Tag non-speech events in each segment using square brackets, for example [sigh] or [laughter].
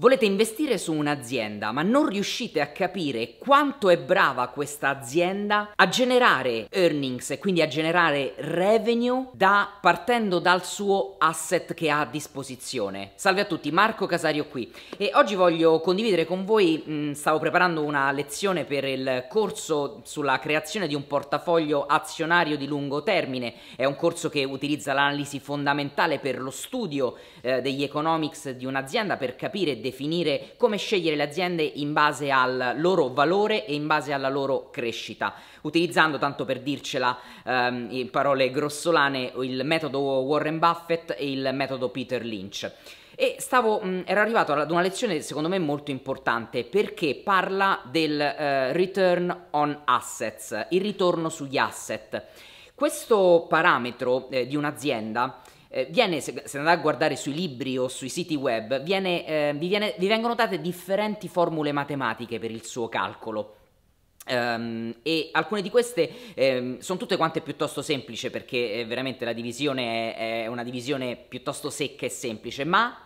Volete investire su un'azienda, ma non riuscite a capire quanto è brava questa azienda a generare earnings e quindi a generare revenue da, partendo dal suo asset che ha a disposizione. Salve a tutti, Marco Casario qui e oggi voglio condividere con voi, mh, mm, stavo preparando una lezione per il corso sulla creazione di un portafoglio azionario di lungo termine, è un corso che utilizza l'analisi fondamentale per lo studio eh, degli economics di un'azienda per capire e definire come scegliere le aziende in base al loro valore e in base alla loro crescita, utilizzando tanto per dircela ehm, in parole grossolane il metodo Warren Buffett e il metodo Peter Lynch. E stavo, mh, mm, ero arrivato ad una lezione secondo me molto importante perché parla del eh, return on assets, il ritorno sugli asset. Questo parametro eh, di un'azienda eh, viene, se, andate a guardare sui libri o sui siti web, viene, eh, vi, viene, vi, vengono date differenti formule matematiche per il suo calcolo. Um, e alcune di queste um, sono tutte quante piuttosto semplici perché eh, veramente la divisione è, è una divisione piuttosto secca e semplice, ma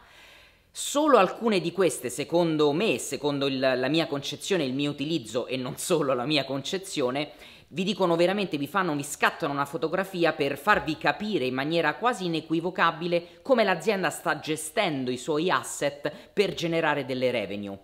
Solo alcune di queste, secondo me, secondo il, la mia concezione, il mio utilizzo e non [laughs] solo la mia concezione, vi dicono veramente, vi fanno, vi scattano una fotografia per farvi capire in maniera quasi inequivocabile come l'azienda sta gestendo i suoi asset per generare delle revenue.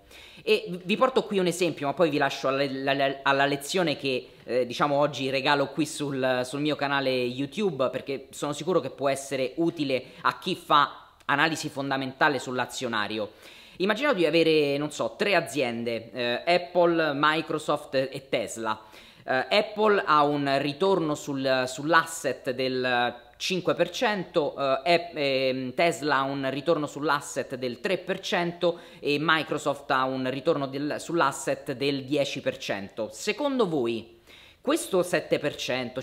E vi porto qui un esempio, ma poi vi lascio alla, lezione che eh, diciamo oggi regalo qui sul, sul mio canale YouTube perché sono sicuro che può essere utile a chi fa analisi fondamentale sull'azionario. Immaginiamo di avere, non so, tre aziende, eh, Apple, Microsoft e Tesla. Uh, Apple ha un ritorno sul, sull'asset del 5%, eh, eh, ehm, Tesla ha un ritorno sull'asset del 3% e Microsoft ha un ritorno del, sull'asset del 10%. Secondo voi questo 7%, 5%,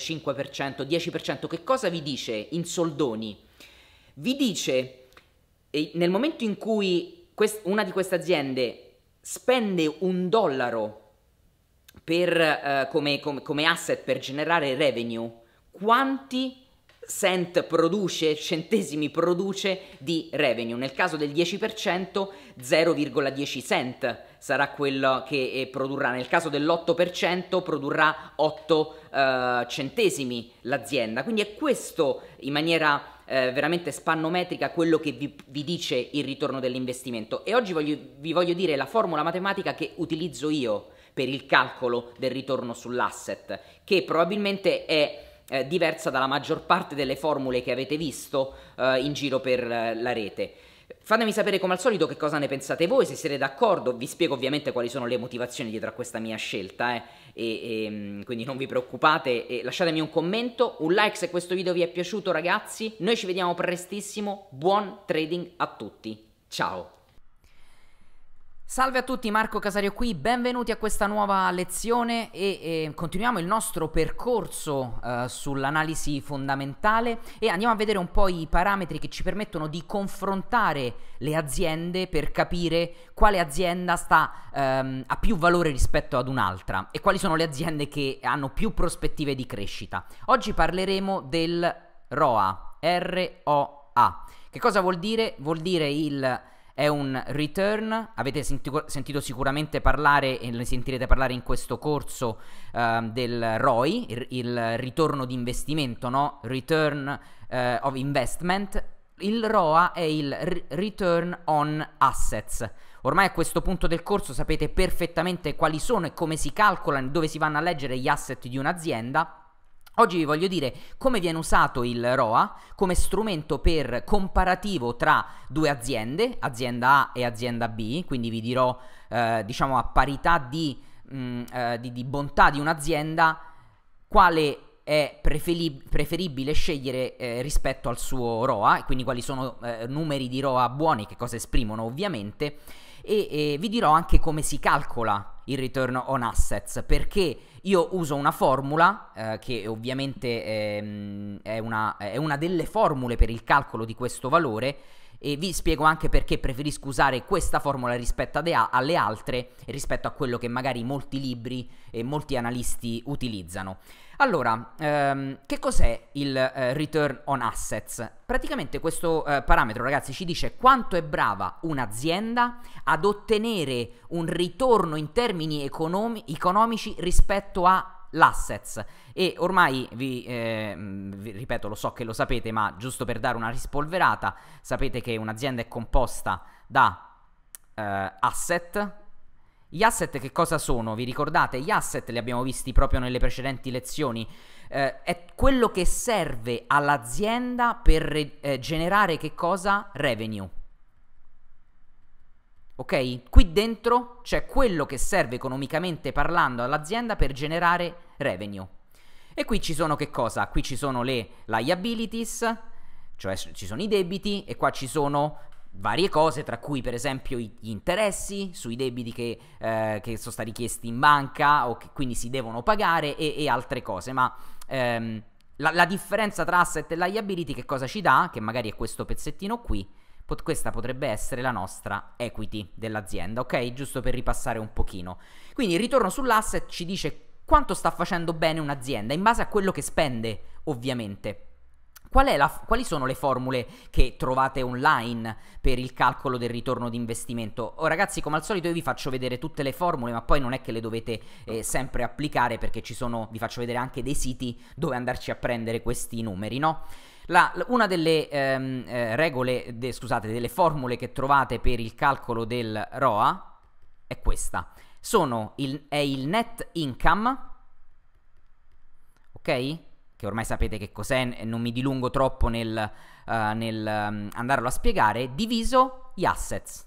10% che cosa vi dice in soldoni? Vi dice eh, nel momento in cui quest- una di queste aziende spende un dollaro per, eh, come, come, come asset per generare revenue, quanti cent produce, centesimi produce di revenue. Nel caso del 10%, 0,10 cent sarà quello che eh, produrrà. Nel caso dell'8%, produrrà 8 eh, centesimi l'azienda. Quindi è questo in maniera eh, veramente spannometrica quello che vi, vi, dice il ritorno dell'investimento. E oggi voglio, vi voglio dire la formula matematica che utilizzo io per il calcolo del ritorno sull'asset, che probabilmente è eh, diversa dalla maggior parte delle formule che avete visto eh, in giro per eh, la rete. Fatemi sapere come al solito che cosa ne pensate voi, se siete d'accordo, vi spiego ovviamente quali sono le motivazioni dietro a questa mia scelta, eh. e, e, ehm, quindi non vi preoccupate, e lasciatemi un commento, un like se questo video vi è piaciuto ragazzi, noi ci vediamo prestissimo, buon trading a tutti, ciao! Salve a tutti, Marco Casario qui, benvenuti a questa nuova lezione e, e continuiamo il nostro percorso uh, sull'analisi fondamentale e andiamo a vedere un po' i parametri che ci permettono di confrontare le aziende per capire quale azienda sta, um, ha più valore rispetto ad un'altra e quali sono le aziende che hanno più prospettive di crescita. Oggi parleremo del ROA, R-O-A. Che cosa vuol dire? Vuol dire il è un return, avete senti- sentito sicuramente parlare e ne sentirete parlare in questo corso uh, del ROI, il, il, ritorno di investimento, no? Return uh, of investment. Il ROA è il r- return on assets. Ormai a questo punto del corso sapete perfettamente quali sono e come si calcolano e dove si vanno a leggere gli asset di un'azienda Oggi vi voglio dire come viene usato il ROA come strumento per comparativo tra due aziende, azienda A e azienda B, quindi vi dirò eh, diciamo a parità di, mh, mm, eh, di, di bontà di un'azienda quale è preferibile scegliere eh, rispetto al suo ROA, quindi quali sono eh, numeri di ROA buoni, che cosa esprimono ovviamente, e, e vi dirò anche come si calcola il return on assets perché io uso una formula eh, che ovviamente è, ehm, è, una, è una delle formule per il calcolo di questo valore e vi spiego anche perché preferisco usare questa formula rispetto a- alle altre, rispetto a quello che magari molti libri e molti analisti utilizzano. Allora, ehm, che cos'è il eh, return on assets? Praticamente questo eh, parametro, ragazzi, ci dice quanto è brava un'azienda ad ottenere un ritorno in termini economi- economici rispetto a l'assets e ormai vi, eh, vi, ripeto lo so che lo sapete ma giusto per dare una rispolverata sapete che un'azienda è composta da eh, asset gli asset che cosa sono? Vi ricordate? Gli asset li abbiamo visti proprio nelle precedenti lezioni. Eh, è quello che serve all'azienda per re- eh, generare che cosa? Revenue. Ok? Qui dentro c'è quello che serve economicamente parlando all'azienda per generare revenue. E qui ci sono che cosa? Qui ci sono le liabilities, cioè ci sono i debiti e qua ci sono varie cose, tra cui per esempio gli interessi sui debiti che, eh, che sono stati chiesti in banca o che quindi si devono pagare e, e altre cose, ma ehm, la, la, differenza tra asset e liability che cosa ci dà? Che magari è questo pezzettino qui, Pot- questa potrebbe essere la nostra equity dell'azienda, ok? Giusto per ripassare un pochino. Quindi il ritorno sull'asset ci dice quanto sta facendo bene un'azienda, in base a quello che spende, ovviamente. Qual la, quali sono le formule che trovate online per il calcolo del ritorno di investimento? Oh, ragazzi, come al solito io vi faccio vedere tutte le formule, ma poi non è che le dovete eh, sempre applicare perché sono, vi faccio vedere anche dei siti dove andarci a prendere questi numeri, no? La, una delle ehm, eh, regole, de, scusate, delle formule che trovate per il calcolo del ROA è questa sono il, è il net income, ok? Che ormai sapete che cos'è, non mi dilungo troppo nel, uh, nel um, andarlo a spiegare, diviso gli assets.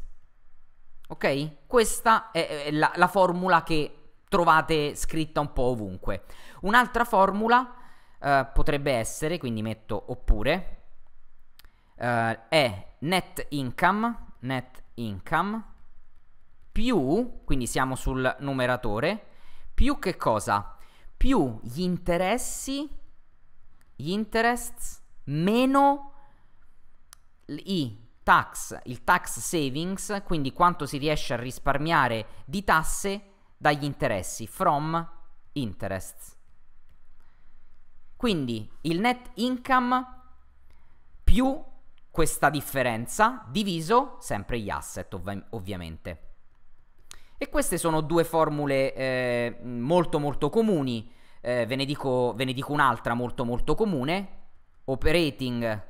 Ok? Questa è, è la, la formula che trovate scritta un po' ovunque. Un'altra formula uh, potrebbe essere, quindi metto oppure, uh, è net income, net income più, quindi siamo sul numeratore, più che cosa? Più gli interessi, gli interests, meno i tax, il tax savings, quindi quanto si riesce a risparmiare di tasse dagli interessi, from interests. Quindi il net income più questa differenza diviso sempre gli asset ovvi ovviamente. E queste sono due formule eh, molto molto comuni, eh, ve, ne dico, ve ne dico un'altra molto molto comune, operating,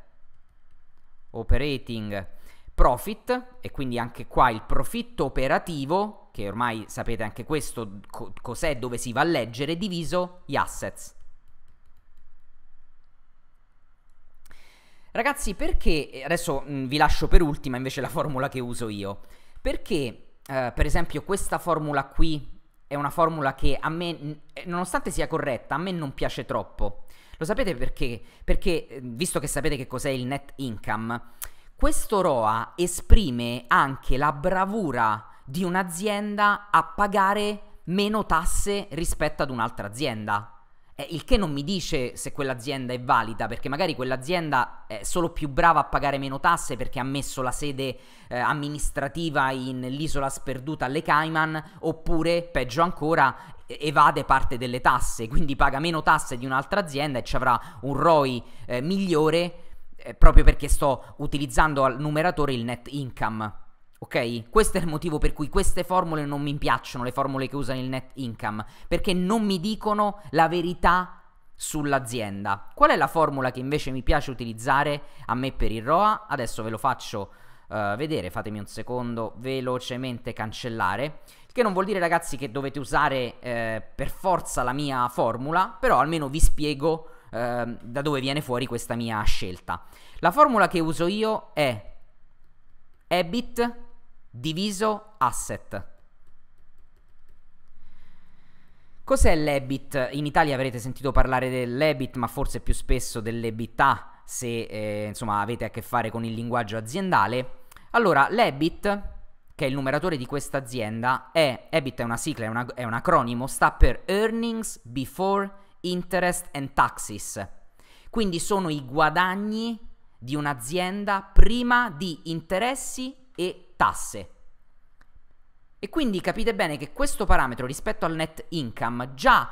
operating profit, e quindi anche qua il profitto operativo, che ormai sapete anche questo co- cos'è, dove si va a leggere, diviso gli assets. Ragazzi, perché eh, adesso mh, mm, vi lascio per ultima invece la formula che uso io? Perché eh, per esempio questa formula qui è una formula che a me, eh, nonostante sia corretta, a me non piace troppo. Lo sapete perché? Perché, eh, visto che sapete che cos'è il net income, questo ROA esprime anche la bravura di un'azienda a pagare meno tasse rispetto ad un'altra azienda. Eh, il che non mi dice se quell'azienda è valida, perché magari quell'azienda è solo più brava a pagare meno tasse perché ha messo la sede eh, amministrativa nell'isola sperduta alle Cayman, oppure, peggio ancora, evade parte delle tasse, quindi paga meno tasse di un'altra azienda e ci avrà un ROI eh, migliore eh, proprio perché sto utilizzando al numeratore il net income. Ok? Questo è il motivo per cui queste formule non mi piacciono, le formule che usano il net income, perché non mi dicono la verità sull'azienda. Qual è la formula che invece mi piace utilizzare a me per il ROA? Adesso ve lo faccio uh, vedere, fatemi un secondo, velocemente cancellare. che non vuol dire ragazzi che dovete usare eh, per forza la mia formula, però almeno vi spiego eh, da dove viene fuori questa mia scelta. La formula che uso io è EBIT diviso asset. Cos'è l'EBIT? In Italia avrete sentito parlare dell'EBIT, ma forse più spesso dell'EBITA se eh, insomma, avete a che fare con il linguaggio aziendale. Allora, l'EBIT, che è il numeratore di questa azienda, è, EBIT è una sigla, è, una, è un acronimo, sta per Earnings Before Interest and Taxes. Quindi sono i guadagni di un'azienda prima di interessi e tasse. E quindi capite bene che questo parametro rispetto al net income già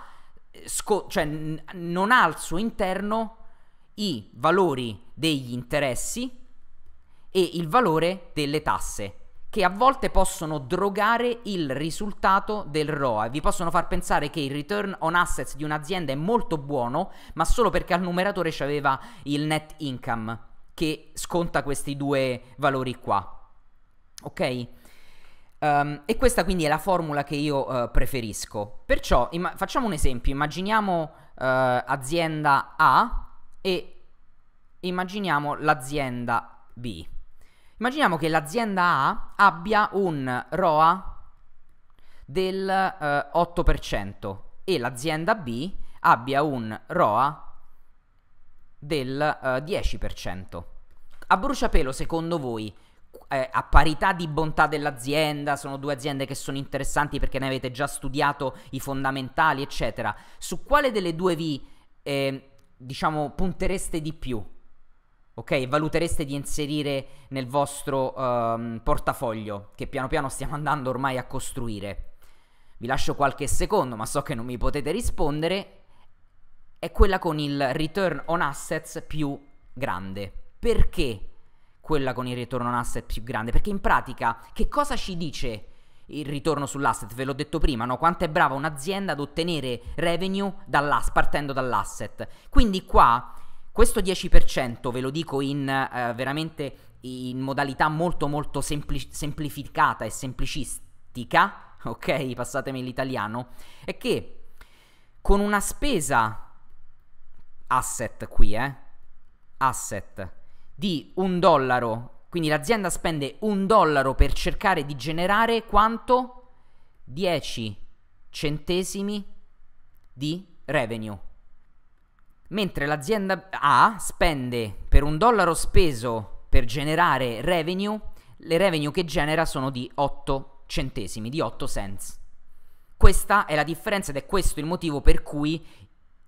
eh, sco- cioè n- non ha al suo interno i valori degli interessi e il valore delle tasse che a volte possono drogare il risultato del ROA vi possono far pensare che il return on assets di un'azienda è molto buono, ma solo perché al numeratore c'aveva il net income che sconta questi due valori qua. Ok? Um, e questa quindi è la formula che io uh, preferisco. Perciò imma- facciamo un esempio, immaginiamo uh, azienda A e immaginiamo l'azienda B. Immaginiamo che l'azienda A abbia un ROA del uh, eh, 8% e l'azienda B abbia un ROA del 10%. A bruciapelo, secondo voi, eh, a parità di bontà dell'azienda, sono due aziende che sono interessanti perché ne avete già studiato i fondamentali, eccetera. Su quale delle due vi, eh, diciamo, puntereste di più? Ok, valutereste di inserire nel vostro um, portafoglio che piano piano stiamo andando ormai a costruire. Vi lascio qualche secondo, ma so che non mi potete rispondere. È quella con il return on assets più grande. Perché? quella con il ritorno on asset più grande, perché in pratica che cosa ci dice il ritorno sull'asset? Ve l'ho detto prima, no? Quanto è brava un'azienda ad ottenere revenue dall'as- partendo dall'asset. Quindi qua questo 10% ve lo dico in eh, veramente in modalità molto molto sempli- semplificata e semplicistica, [laughs] ok? Passatemi l'italiano, è che con una spesa asset qui, eh? Asset di un dollaro, quindi l'azienda spende un dollaro per cercare di generare quanto? 10 centesimi di revenue. Mentre l'azienda A spende per un dollaro speso per generare revenue, le revenue che genera sono di 8 centesimi, di 8 cents. Questa è la differenza ed è questo il motivo per cui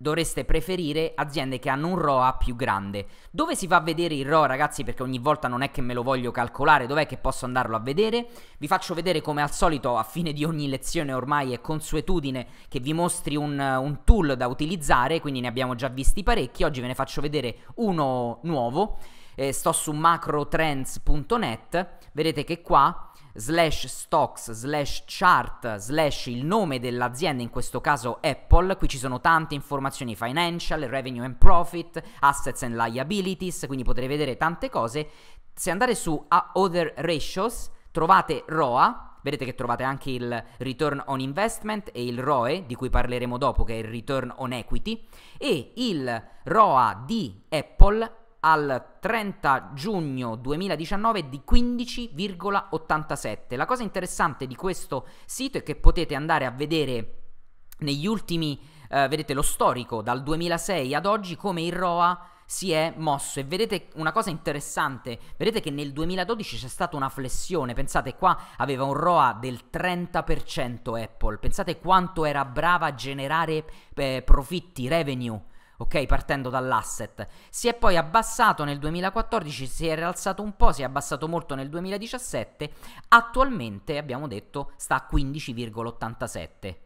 dovreste preferire aziende che hanno un ROA più grande. Dove si fa a vedere il ROA, ragazzi, perché ogni volta non è che me lo voglio calcolare, dov'è che posso andarlo a vedere? Vi faccio vedere come al solito, a fine di ogni lezione ormai è consuetudine che vi mostri un, un tool da utilizzare, quindi ne abbiamo già visti parecchi, oggi ve ne faccio vedere uno nuovo. Eh, sto su macrotrends.net, vedete che qua slash stocks slash chart slash il nome dell'azienda, in questo caso Apple. Qui ci sono tante informazioni financial, revenue and profit, assets and liabilities, quindi potrete vedere tante cose. Se andate su Other Ratios trovate ROA, Vedete che trovate anche il return on investment e il ROE, di cui parleremo dopo, che è il return on equity, e il ROA di Apple al 30 giugno 2019 di 15,87. La cosa interessante di questo sito è che potete andare a vedere negli ultimi, eh, vedete lo storico dal 2006 ad oggi come il ROA si è mosso e vedete una cosa interessante, vedete che nel 2012 c'è stata una flessione, pensate qua aveva un ROA del 30% Apple, pensate quanto era brava a generare eh, profitti, revenue ok? Partendo dall'asset. Si è poi abbassato nel 2014, si è rialzato un po', si è abbassato molto nel 2017, attualmente abbiamo detto sta a 15,87.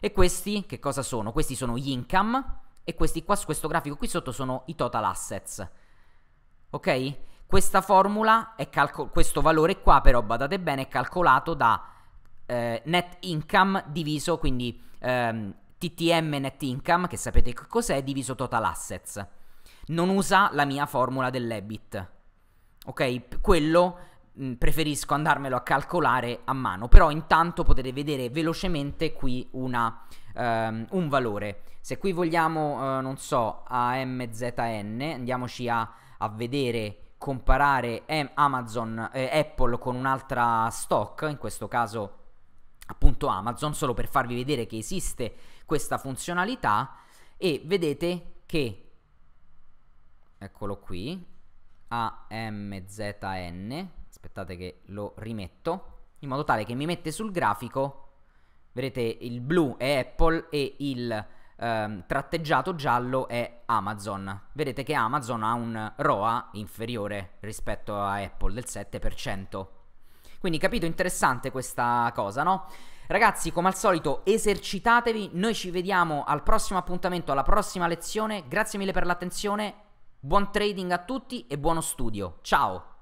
E questi che cosa sono? Questi sono gli income e questi qua su questo grafico qui sotto sono i total assets. Ok? Questa formula è calcol- questo valore qua però badate bene è calcolato da eh, net income diviso quindi ehm, TTM net income, che sapete che cos'è, diviso total assets. Non usa la mia formula dell'EBIT. Ok, quello mm, preferisco andarmelo a calcolare a mano, però intanto potete vedere velocemente qui una, um, un valore. Se qui vogliamo, uh, non so, AMZN, andiamoci a, a vedere comparare Amazon eh, Apple con un'altra stock, in questo caso appunto Amazon solo per farvi vedere che esiste questa funzionalità e vedete che eccolo qui AMZN aspettate che lo rimetto in modo tale che mi mette sul grafico vedete il blu è Apple e il ehm, tratteggiato giallo è Amazon vedete che Amazon ha un ROA inferiore rispetto a Apple del 7% quindi capito interessante questa cosa, no? Ragazzi, come al solito, esercitatevi. Noi ci vediamo al prossimo appuntamento, alla prossima lezione. Grazie mille per l'attenzione. Buon trading a tutti e buono studio. Ciao!